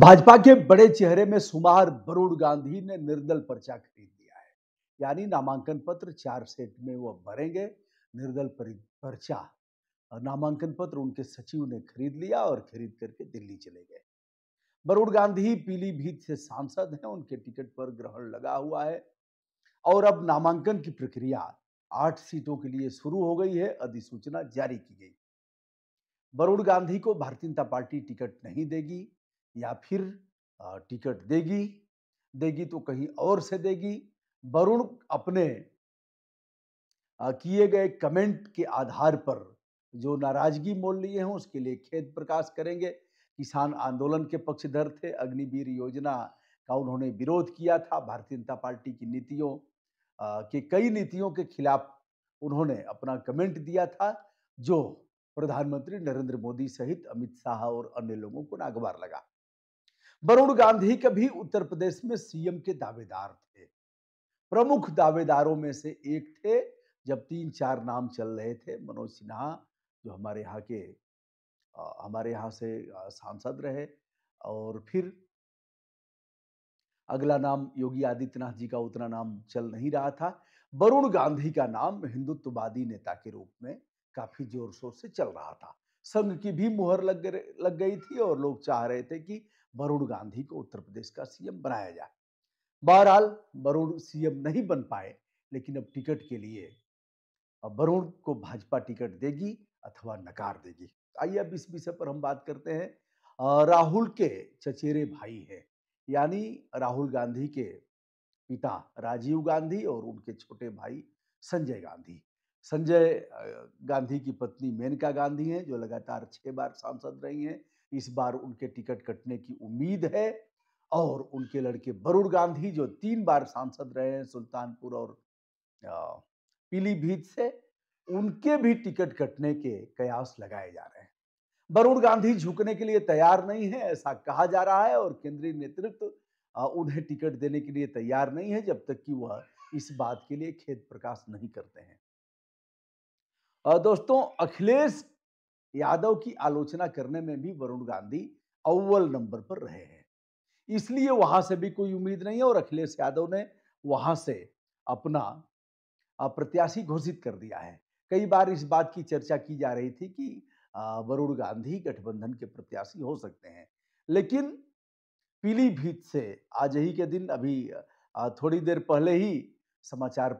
भाजपा के बड़े चेहरे में सुमार वरुण गांधी ने निर्दल पर्चा खरीद लिया है यानी नामांकन पत्र चार सेट में वो भरेंगे निर्दल पर्चा नामांकन पत्र उनके सचिव ने खरीद लिया और खरीद करके दिल्ली चले गए वरुण गांधी पीलीभीत से सांसद हैं उनके टिकट पर ग्रहण लगा हुआ है और अब नामांकन की प्रक्रिया आठ सीटों के लिए शुरू हो गई है अधिसूचना जारी की गई वरुण गांधी को भारतीय जनता पार्टी टिकट नहीं देगी या फिर टिकट देगी देगी तो कहीं और से देगी वरुण अपने किए गए कमेंट के आधार पर जो नाराजगी मोल लिए हैं उसके लिए खेद प्रकाश करेंगे किसान आंदोलन के पक्षधर थे अग्निवीर योजना का उन्होंने विरोध किया था भारतीय जनता पार्टी की नीतियों के कई नीतियों के खिलाफ उन्होंने अपना कमेंट दिया था जो प्रधानमंत्री नरेंद्र मोदी सहित अमित शाह और अन्य लोगों को नागवार लगा वरुण गांधी कभी उत्तर प्रदेश में सीएम के दावेदार थे प्रमुख दावेदारों में से एक थे जब तीन चार नाम चल रहे थे मनोज सिन्हा जो हमारे यहाँ के हमारे यहाँ से सांसद रहे और फिर अगला नाम योगी आदित्यनाथ जी का उतना नाम चल नहीं रहा था वरुण गांधी का नाम हिंदुत्ववादी नेता के रूप में काफी जोर शोर से चल रहा था संघ की भी मुहर लग लग गई थी और लोग चाह रहे थे कि वरुण गांधी को उत्तर प्रदेश का सीएम बनाया जाए बहरहाल वरुण सीएम नहीं बन पाए लेकिन अब टिकट के लिए वरुण को भाजपा टिकट देगी अथवा नकार देगी आइए अब इस विषय पर हम बात करते हैं राहुल के चचेरे भाई हैं यानी राहुल गांधी के पिता राजीव गांधी और उनके छोटे भाई संजय गांधी संजय गांधी की पत्नी मेनका गांधी हैं जो लगातार छः बार सांसद रही हैं इस बार उनके टिकट कटने की उम्मीद है और उनके लड़के वरुण गांधी जो तीन बार सांसद रहे हैं सुल्तानपुर और पीलीभीत से उनके भी टिकट कटने के कयास लगाए जा रहे हैं वरुण गांधी झुकने के लिए तैयार नहीं है ऐसा कहा जा रहा है और केंद्रीय नेतृत्व उन्हें टिकट देने के लिए तैयार नहीं है जब तक कि वह इस बात के लिए खेत प्रकाश नहीं करते हैं दोस्तों अखिलेश यादव की आलोचना करने में भी वरुण गांधी अव्वल नंबर पर रहे हैं इसलिए वहां से भी कोई उम्मीद नहीं है और अखिलेश यादव ने वहां से अपना प्रत्याशी घोषित कर दिया है कई बार इस बात की चर्चा की जा रही थी कि वरुण गांधी गठबंधन के प्रत्याशी हो सकते हैं लेकिन पीलीभीत से आज ही के दिन अभी थोड़ी देर पहले ही समाचार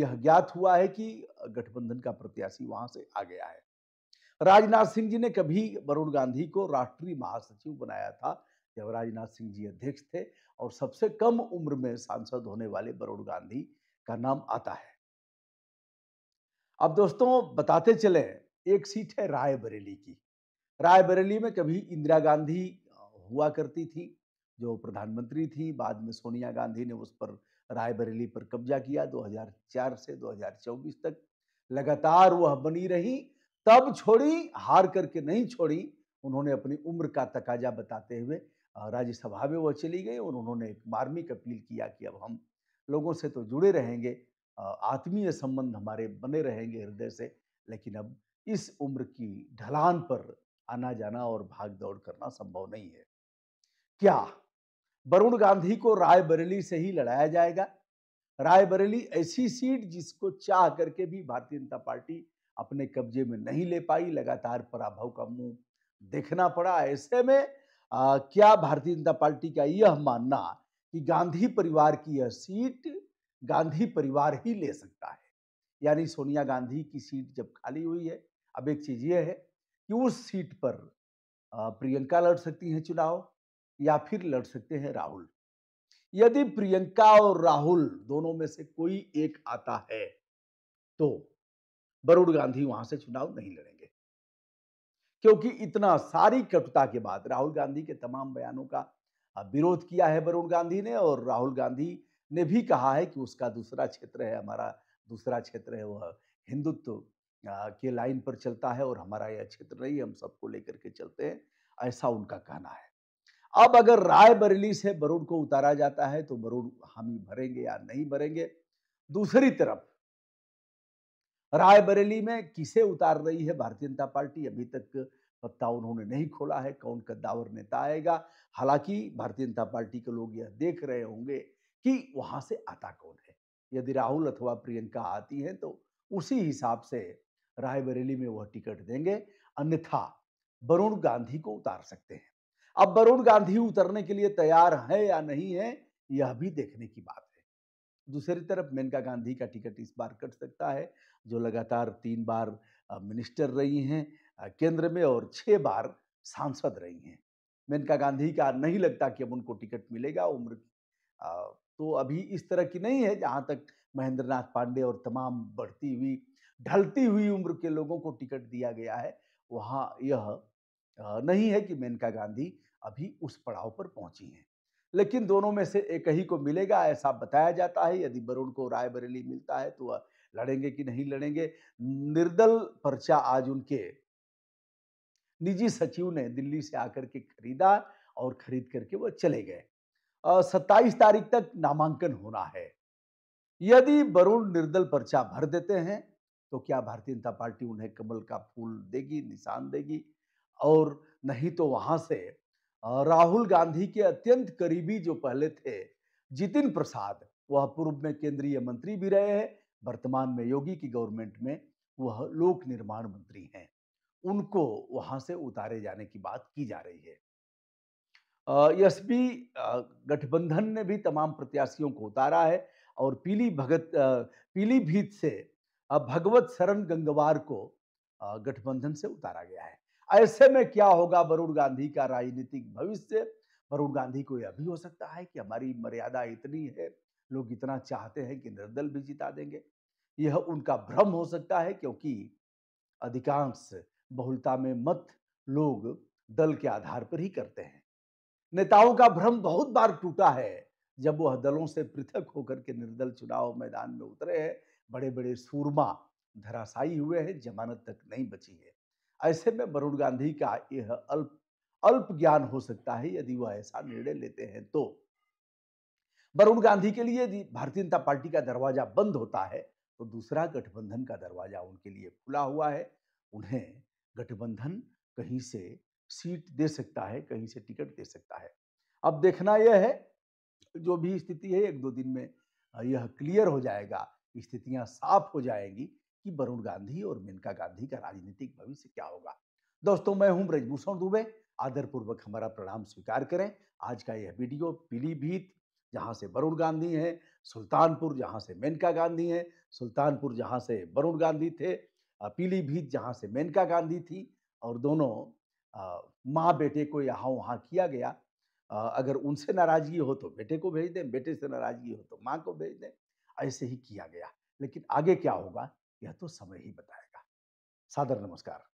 यह ज्ञात हुआ है कि गठबंधन का प्रत्याशी वहां से आ गया है राजनाथ सिंह जी ने कभी वरुण गांधी को राष्ट्रीय महासचिव बनाया था जब राजनाथ सिंह जी अध्यक्ष थे और सबसे कम उम्र में सांसद होने वाले वरुण गांधी का नाम आता है अब दोस्तों बताते चले एक सीट है रायबरेली की रायबरेली में कभी इंदिरा गांधी हुआ करती थी जो प्रधानमंत्री थी बाद में सोनिया गांधी ने उस पर रायबरेली पर कब्जा किया 2004 से 2024 तक लगातार वह बनी रही तब छोड़ी हार करके नहीं छोड़ी उन्होंने अपनी उम्र का तकाजा बताते हुए राज्यसभा में वह चली गई और उन्होंने एक मार्मिक अपील किया कि अब हम लोगों से तो जुड़े रहेंगे आत्मीय संबंध हमारे बने रहेंगे हृदय से लेकिन अब इस उम्र की ढलान पर आना जाना और भाग दौड़ करना संभव नहीं है क्या वरुण गांधी को रायबरेली से ही लड़ाया जाएगा रायबरेली ऐसी सीट जिसको चाह करके भी भारतीय जनता पार्टी अपने कब्जे में नहीं ले पाई लगातार पराभव का मुंह देखना पड़ा ऐसे में आ, क्या भारतीय जनता पार्टी का यह मानना कि गांधी परिवार की यह सीट गांधी परिवार ही ले सकता है यानी सोनिया गांधी की सीट जब खाली हुई है अब एक चीज यह है कि उस सीट पर प्रियंका लड़ सकती हैं चुनाव या फिर लड़ सकते हैं राहुल यदि प्रियंका और राहुल दोनों में से कोई एक आता है तो वरुण गांधी वहां से चुनाव नहीं लड़ेंगे क्योंकि इतना सारी कटुता के बाद राहुल गांधी के तमाम बयानों का विरोध किया है वरुण गांधी ने और राहुल गांधी ने भी कहा है कि उसका दूसरा क्षेत्र है हमारा दूसरा क्षेत्र है वह हिंदुत्व के लाइन पर चलता है और हमारा यह क्षेत्र नहीं हम सबको लेकर के चलते हैं ऐसा उनका कहना है अब अगर राय बरेली से वरुण को उतारा जाता है तो वरुण हामी भरेंगे या नहीं भरेंगे दूसरी तरफ रायबरेली में किसे उतार रही है भारतीय जनता पार्टी अभी तक पत्ता उन्होंने नहीं खोला है कौन कद्दावर नेता आएगा हालांकि भारतीय जनता पार्टी के लोग यह देख रहे होंगे कि वहां से आता कौन है यदि राहुल अथवा प्रियंका आती हैं तो उसी हिसाब से रायबरेली में वह टिकट देंगे अन्यथा वरुण गांधी को उतार सकते हैं अब वरुण गांधी उतरने के लिए तैयार है या नहीं है यह भी देखने की बात दूसरी तरफ मेनका गांधी का टिकट इस बार कट सकता है जो लगातार तीन बार मिनिस्टर रही हैं केंद्र में और छः बार सांसद रही हैं मेनका गांधी का नहीं लगता कि अब उनको टिकट मिलेगा उम्र तो अभी इस तरह की नहीं है जहाँ तक महेंद्र नाथ पांडे और तमाम बढ़ती हुई ढलती हुई उम्र के लोगों को टिकट दिया गया है वहाँ यह नहीं है कि मेनका गांधी अभी उस पड़ाव पर पहुंची हैं लेकिन दोनों में से एक ही को मिलेगा ऐसा बताया जाता है यदि वरुण को रायबरेली मिलता है तो वह लड़ेंगे कि नहीं लड़ेंगे निर्दल पर्चा आज उनके निजी सचिव ने दिल्ली से आकर के खरीदा और खरीद करके वह चले गए सत्ताईस तारीख तक नामांकन होना है यदि वरुण निर्दल पर्चा भर देते हैं तो क्या भारतीय जनता पार्टी उन्हें कमल का फूल देगी निशान देगी और नहीं तो वहां से राहुल गांधी के अत्यंत करीबी जो पहले थे जितिन प्रसाद वह पूर्व में केंद्रीय मंत्री भी रहे हैं वर्तमान में योगी की गवर्नमेंट में वह लोक निर्माण मंत्री हैं उनको वहां से उतारे जाने की बात की जा रही है एसपी गठबंधन ने भी तमाम प्रत्याशियों को उतारा है और पीली भगत पीलीभीत से भगवत शरण गंगवार को गठबंधन से उतारा गया है ऐसे में क्या होगा वरुण गांधी का राजनीतिक भविष्य वरुण गांधी को यह भी हो सकता है कि हमारी मर्यादा इतनी है लोग इतना चाहते हैं कि निर्दल भी जिता देंगे यह उनका भ्रम हो सकता है क्योंकि अधिकांश बहुलता में मत लोग दल के आधार पर ही करते हैं नेताओं का भ्रम बहुत बार टूटा है जब वह दलों से पृथक होकर के निर्दल चुनाव मैदान में उतरे हैं बड़े बड़े सूरमा धराशायी हुए हैं जमानत तक नहीं बची है ऐसे में वरुण गांधी का यह अल्प अल्प ज्ञान हो सकता है यदि वह ऐसा निर्णय लेते हैं तो वरुण गांधी के लिए यदि भारतीय जनता पार्टी का दरवाजा बंद होता है तो दूसरा गठबंधन का दरवाजा उनके लिए खुला हुआ है उन्हें गठबंधन कहीं से सीट दे सकता है कहीं से टिकट दे सकता है अब देखना यह है जो भी स्थिति है एक दो दिन में यह क्लियर हो जाएगा स्थितियां साफ हो जाएंगी कि वरुण गांधी और मेनका गांधी का राजनीतिक भविष्य क्या होगा दोस्तों मैं हूं ब्रजभूषण दुबे आदरपूर्वक हमारा प्रणाम स्वीकार करें आज का यह वीडियो पीलीभीत जहाँ से वरुण गांधी हैं सुल्तानपुर जहाँ से मेनका गांधी हैं सुल्तानपुर जहाँ से वरुण गांधी थे पीलीभीत जहाँ से मेनका गांधी थी और दोनों माँ बेटे को यहाँ वहाँ किया गया अगर उनसे नाराज़गी हो तो बेटे को भेज दें बेटे से नाराज़गी हो तो माँ को भेज दें ऐसे ही किया गया लेकिन आगे क्या होगा यह तो समय ही बताएगा सादर नमस्कार